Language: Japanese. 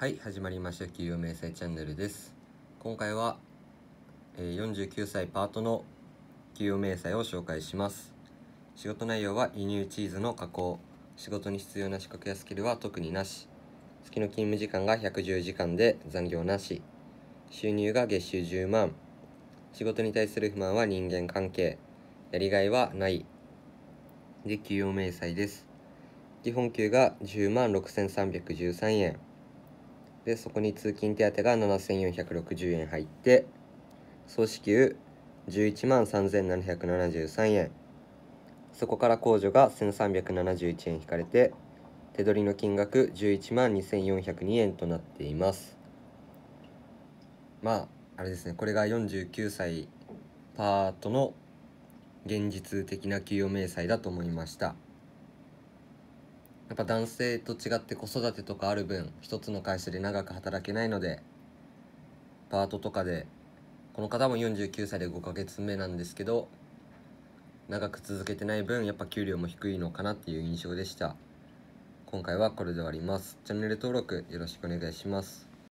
はい始まりました企業明細チャンネルです今回は、え49歳パートの企業明細を紹介します仕事内容は輸入チーズの加工仕事に必要な資格やスキルは特になし月の勤務時間が110時間で残業なし収入が月収10万仕事に対する不満は人間関係やりがいはないで給与明細です基本給が10万6313円でそこに通勤手当が7460円入って総支給11万3773円そこから控除が1371円引かれて手取りの金額11万2402円となっていますまああれですねこれが49歳パートの現実的な給与明細だと思いました。やっぱ男性と違って子育てとかある分一つの会社で長く働けないのでパートとかでこの方も49歳で5ヶ月目なんですけど長く続けてない分やっぱ給料も低いのかなっていう印象でした今回はこれで終わりますチャンネル登録よろしくお願いします